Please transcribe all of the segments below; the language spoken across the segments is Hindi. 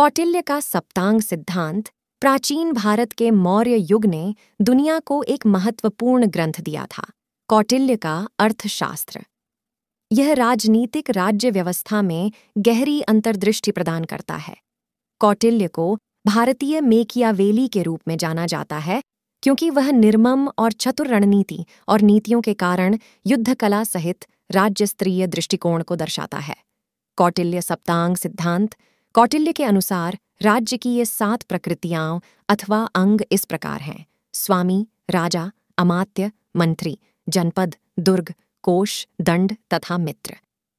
कौटिल्य का सप्तांग सिद्धांत प्राचीन भारत के मौर्य युग ने दुनिया को एक महत्वपूर्ण ग्रंथ दिया था कौटिल्य का अर्थशास्त्र यह राजनीतिक राज्य व्यवस्था में गहरी अंतर्दृष्टि प्रदान करता है कौटिल्य को भारतीय मेकियावेली के रूप में जाना जाता है क्योंकि वह निर्मम और चतुर रणनीति और नीतियों के कारण युद्धकला सहित राज्य स्तरीय दृष्टिकोण को दर्शाता है कौटिल्य सप्तांग सिद्धांत कौटिल्य के अनुसार राज्य की ये सात प्रकृतियां अथवा अंग इस प्रकार हैं स्वामी राजा अमात्य मंत्री जनपद दुर्ग कोष दंड तथा मित्र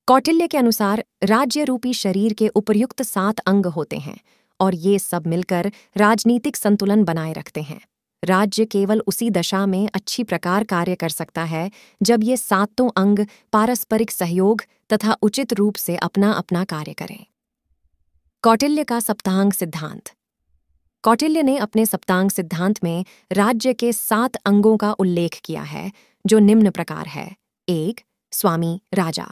कौटिल्य के अनुसार राज्य रूपी शरीर के उपयुक्त सात अंग होते हैं और ये सब मिलकर राजनीतिक संतुलन बनाए रखते हैं राज्य केवल उसी दशा में अच्छी प्रकार कार्य कर सकता है जब ये सातों अंग पारस्परिक सहयोग तथा उचित रूप से अपना अपना कार्य करें कौटिल्य का सप्तांग सिद्धांत कौटिल्य ने अपने सप्तांग सिद्धांत में राज्य के सात अंगों का उल्लेख किया है जो निम्न प्रकार है एक स्वामी राजा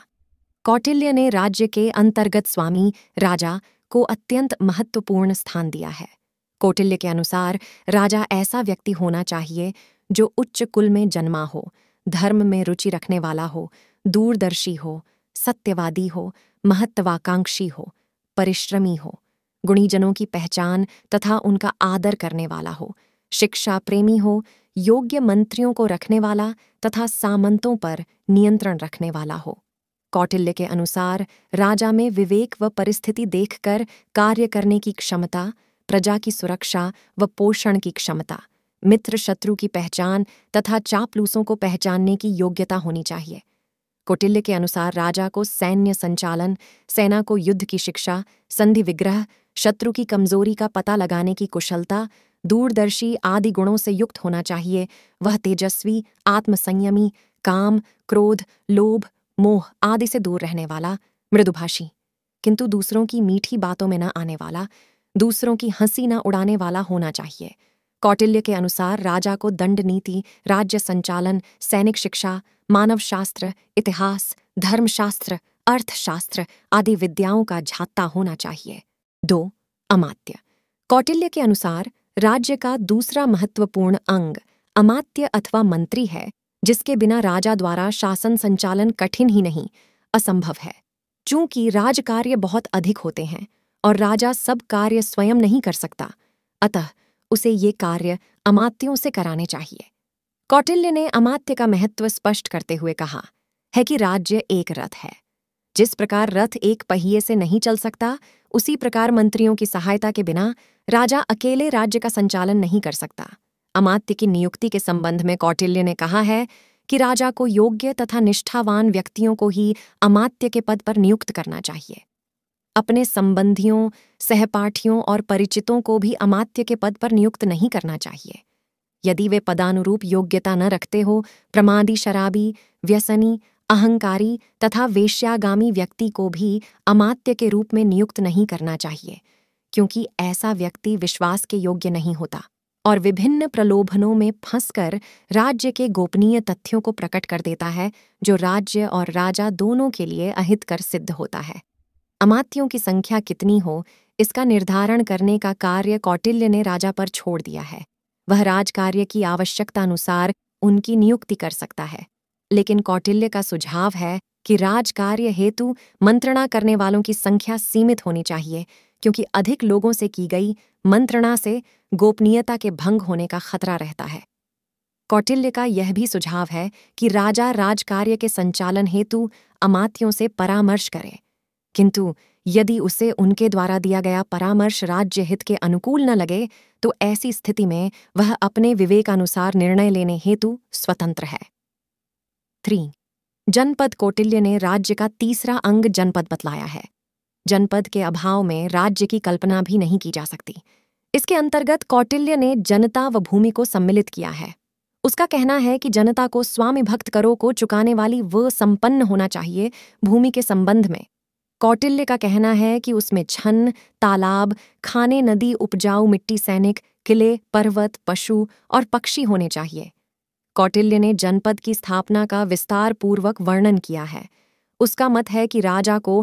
कौटिल्य ने राज्य के अंतर्गत स्वामी राजा को अत्यंत महत्वपूर्ण स्थान दिया है कौटिल्य के अनुसार राजा ऐसा व्यक्ति होना चाहिए जो उच्च कुल में जन्मा हो धर्म में रुचि रखने वाला हो दूरदर्शी हो सत्यवादी हो महत्वाकांक्षी हो परिश्रमी हो गुणीजनों की पहचान तथा उनका आदर करने वाला हो शिक्षा प्रेमी हो योग्य मंत्रियों को रखने वाला तथा सामंतों पर नियंत्रण रखने वाला हो कौटिल्य के अनुसार राजा में विवेक व परिस्थिति देखकर कार्य करने की क्षमता प्रजा की सुरक्षा व पोषण की क्षमता मित्र शत्रु की पहचान तथा चापलूसों को पहचानने की योग्यता होनी चाहिए कौटिल्य के अनुसार राजा को सैन्य संचालन सेना को युद्ध की शिक्षा संधि विग्रह शत्रु की कमजोरी का पता लगाने की कुशलता दूरदर्शी आदि गुणों से युक्त होना चाहिए वह तेजस्वी आत्मसंयमी काम क्रोध लोभ मोह आदि से दूर रहने वाला मृदुभाषी किंतु दूसरों की मीठी बातों में न आने वाला दूसरों की हंसी न उड़ाने वाला होना चाहिए कौटिल्य के अनुसार राजा को दंड नीति राज्य संचालन सैनिक शिक्षा मानव शास्त्र इतिहास धर्मशास्त्र अर्थशास्त्र आदि विद्याओं का झात्ता होना चाहिए दो अमात्य कौटिल्य के अनुसार राज्य का दूसरा महत्वपूर्ण अंग अमात्य अथवा मंत्री है जिसके बिना राजा द्वारा शासन संचालन कठिन ही नहीं असंभव है चूंकि राजकार्य बहुत अधिक होते हैं और राजा सब कार्य स्वयं नहीं कर सकता अतः उसे ये कार्य अमात्यों से कराने चाहिए कौटिल्य ने अमात्य का महत्व स्पष्ट करते हुए कहा है कि राज्य एक रथ है जिस प्रकार रथ एक पहिए से नहीं चल सकता उसी प्रकार मंत्रियों की सहायता के बिना राजा अकेले राज्य का संचालन नहीं कर सकता अमात्य की नियुक्ति के संबंध में कौटिल्य ने कहा है कि राजा को योग्य तथा निष्ठावान व्यक्तियों को ही अमात्य के पद पर नियुक्त करना चाहिए अपने संबंधियों सहपाठियों और परिचितों को भी अमात्य के पद पर नियुक्त नहीं करना चाहिए यदि वे पदानुरूप योग्यता न रखते हो प्रमादी शराबी व्यसनी अहंकारी तथा वेश्यागामी व्यक्ति को भी अमात्य के रूप में नियुक्त नहीं करना चाहिए क्योंकि ऐसा व्यक्ति विश्वास के योग्य नहीं होता और विभिन्न प्रलोभनों में फंसकर राज्य के गोपनीय तथ्यों को प्रकट कर देता है जो राज्य और राजा दोनों के लिए अहितकर सिद्ध होता है अमात्यों की संख्या कितनी हो इसका निर्धारण करने का कार्य कौटिल्य ने राजा पर छोड़ दिया है वह राजकार्य की आवश्यकता अनुसार उनकी नियुक्ति कर सकता है लेकिन कौटिल्य का सुझाव है कि राजकार्य हेतु मंत्रणा करने वालों की संख्या सीमित होनी चाहिए क्योंकि अधिक लोगों से की गई मंत्रणा से गोपनीयता के भंग होने का खतरा रहता है कौटिल्य का यह भी सुझाव है कि राजा राजकार्य के संचालन हेतु अमात्यों से परामर्श करें किंतु यदि उसे उनके द्वारा दिया गया परामर्श राज्य हित के अनुकूल न लगे तो ऐसी स्थिति में वह अपने विवेकानुसार निर्णय लेने हेतु स्वतंत्र है थ्री जनपद कौटिल्य ने राज्य का तीसरा अंग जनपद बतलाया है जनपद के अभाव में राज्य की कल्पना भी नहीं की जा सकती इसके अंतर्गत कौटिल्य ने जनता व भूमि को सम्मिलित किया है उसका कहना है कि जनता को स्वामी भक्त करों को चुकाने वाली वह संपन्न होना चाहिए भूमि के संबंध में कौटिल्य का कहना है कि उसमें छन्न तालाब खाने नदी उपजाऊ मिट्टी सैनिक किले पर्वत पशु और पक्षी होने चाहिए कौटिल्य ने जनपद की स्थापना का विस्तार पूर्वक वर्णन किया है उसका मत है कि राजा को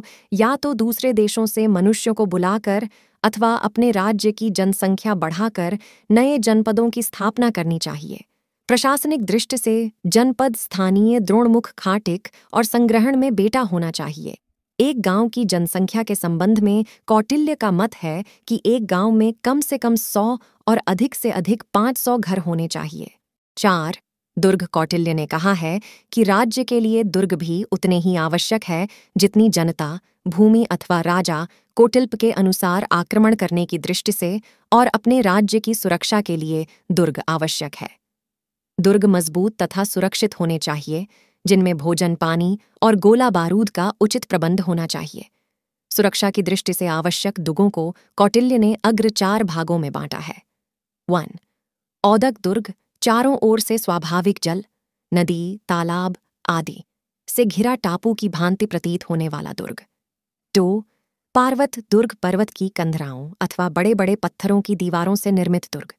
या तो दूसरे देशों से मनुष्यों को बुलाकर अथवा अपने राज्य की जनसंख्या बढ़ाकर नए जनपदों की स्थापना करनी चाहिए प्रशासनिक दृष्टि से जनपद स्थानीय द्रोणमुख खाटिक और संग्रहण में बेटा होना चाहिए एक गांव की जनसंख्या के संबंध में कौटिल्य का मत है कि एक गांव में कम से कम सौ और अधिक से अधिक पाँच सौ घर होने चाहिए चार दुर्ग कौटिल्य ने कहा है कि राज्य के लिए दुर्ग भी उतने ही आवश्यक है जितनी जनता भूमि अथवा राजा कोटिल्प के अनुसार आक्रमण करने की दृष्टि से और अपने राज्य की सुरक्षा के लिए दुर्ग आवश्यक है दुर्ग मजबूत तथा सुरक्षित होने चाहिए जिनमें भोजन पानी और गोला बारूद का उचित प्रबंध होना चाहिए सुरक्षा की दृष्टि से आवश्यक दुगों को कौटिल्य ने अग्र चार भागों में बांटा है वन औदक दुर्ग चारों ओर से स्वाभाविक जल नदी तालाब आदि से घिरा टापू की भांति प्रतीत होने वाला दुर्ग दो पार्वत दुर्ग पर्वत की कंधराओं अथवा बड़े बड़े पत्थरों की दीवारों से निर्मित दुर्ग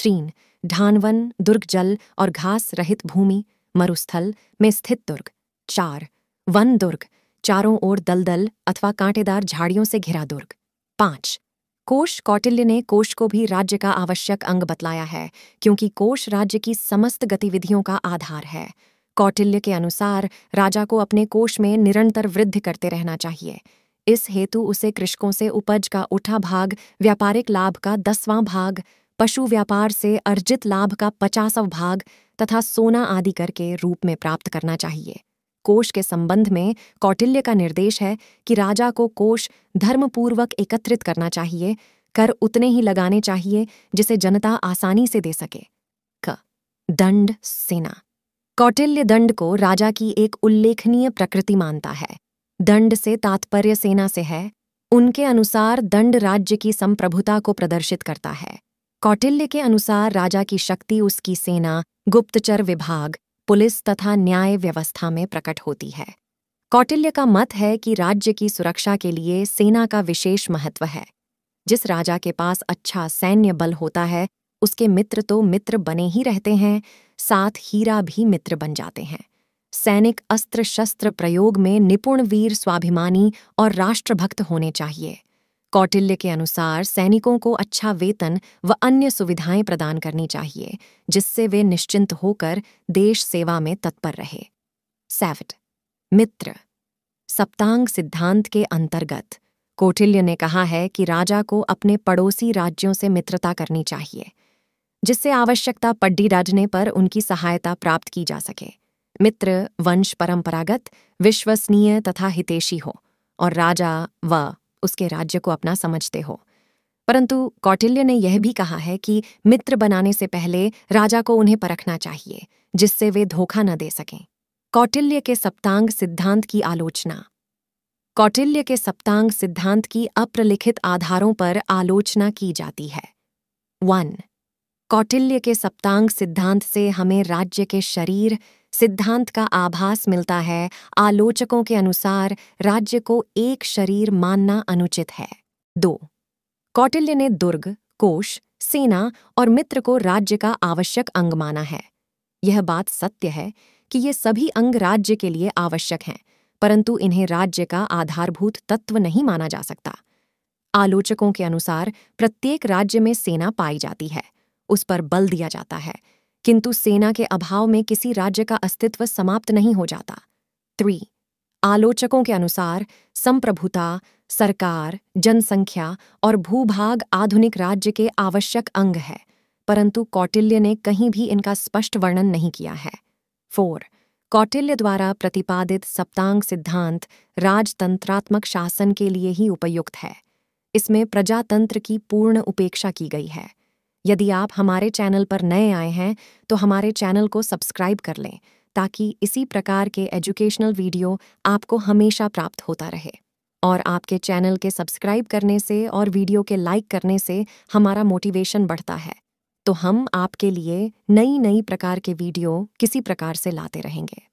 थ्रीन ढानवन दुर्ग जल और घास रहित भूमि मरुस्थल में स्थित दुर्ग चार वन दुर्ग चारों ओर दलदल अथवा कांटेदार झाड़ियों से घिरा दुर्ग पांच कोश कौटिल्य ने कोश को भी राज्य का आवश्यक अंग बतलाया है क्योंकि कोश राज्य की समस्त गतिविधियों का आधार है कौटिल्य के अनुसार राजा को अपने कोष में निरंतर वृद्धि करते रहना चाहिए इस हेतु उसे कृषकों से उपज का उठा भाग व्यापारिक लाभ का दसवां भाग पशु व्यापार से अर्जित लाभ का पचासव भाग तथा सोना आदि करके रूप में प्राप्त करना चाहिए कोष के संबंध में कौटिल्य का निर्देश है कि राजा को कोष धर्मपूर्वक एकत्रित करना चाहिए कर उतने ही लगाने चाहिए जिसे जनता आसानी से दे सके क दंड सेना कौटिल्य दंड को राजा की एक उल्लेखनीय प्रकृति मानता है दंड से तात्पर्य सेना से है उनके अनुसार दंड राज्य की संप्रभुता को प्रदर्शित करता है कौटिल्य के अनुसार राजा की शक्ति उसकी सेना गुप्तचर विभाग पुलिस तथा न्याय व्यवस्था में प्रकट होती है कौटिल्य का मत है कि राज्य की सुरक्षा के लिए सेना का विशेष महत्व है जिस राजा के पास अच्छा सैन्य बल होता है उसके मित्र तो मित्र बने ही रहते हैं साथ हीरा भी मित्र बन जाते हैं सैनिक अस्त्र शस्त्र प्रयोग में निपुण वीर स्वाभिमानी और राष्ट्रभक्त होने चाहिए कौटिल्य के अनुसार सैनिकों को अच्छा वेतन व अन्य सुविधाएं प्रदान करनी चाहिए जिससे वे निश्चिंत होकर देश सेवा में तत्पर रहे सैविट मित्र सप्तांग सिद्धांत के अंतर्गत कौटिल्य ने कहा है कि राजा को अपने पड़ोसी राज्यों से मित्रता करनी चाहिए जिससे आवश्यकता पड्डी राजने पर उनकी सहायता प्राप्त की जा सके मित्र वंश परंपरागत विश्वसनीय तथा हितेशी हो और राजा व उसके राज्य को अपना समझते हो परंतु कौटिल्य ने यह भी कहा है कि मित्र बनाने से पहले राजा को उन्हें परखना चाहिए जिससे वे धोखा न दे सकें कौटिल्य के सप्तांग सिद्धांत की आलोचना कौटिल्य के सप्तांग सिद्धांत की अप्रलिखित आधारों पर आलोचना की जाती है वन कौटिल्य के सप्तांग सिद्धांत से हमें राज्य के शरीर सिद्धांत का आभास मिलता है आलोचकों के अनुसार राज्य को एक शरीर मानना अनुचित है दो कौटिल्य ने दुर्ग कोश सेना और मित्र को राज्य का आवश्यक अंग माना है यह बात सत्य है कि ये सभी अंग राज्य के लिए आवश्यक हैं परंतु इन्हें राज्य का आधारभूत तत्व नहीं माना जा सकता आलोचकों के अनुसार प्रत्येक राज्य में सेना पाई जाती है उस पर बल दिया जाता है किंतु सेना के अभाव में किसी राज्य का अस्तित्व समाप्त नहीं हो जाता थ्री आलोचकों के अनुसार संप्रभुता सरकार जनसंख्या और भूभाग आधुनिक राज्य के आवश्यक अंग है परंतु कौटिल्य ने कहीं भी इनका स्पष्ट वर्णन नहीं किया है फोर कौटिल्य द्वारा प्रतिपादित सप्तांग सिद्धांत राजतंत्रात्मक शासन के लिए ही उपयुक्त है इसमें प्रजातंत्र की पूर्ण उपेक्षा की गई है यदि आप हमारे चैनल पर नए आए हैं तो हमारे चैनल को सब्सक्राइब कर लें ताकि इसी प्रकार के एजुकेशनल वीडियो आपको हमेशा प्राप्त होता रहे और आपके चैनल के सब्सक्राइब करने से और वीडियो के लाइक करने से हमारा मोटिवेशन बढ़ता है तो हम आपके लिए नई नई प्रकार के वीडियो किसी प्रकार से लाते रहेंगे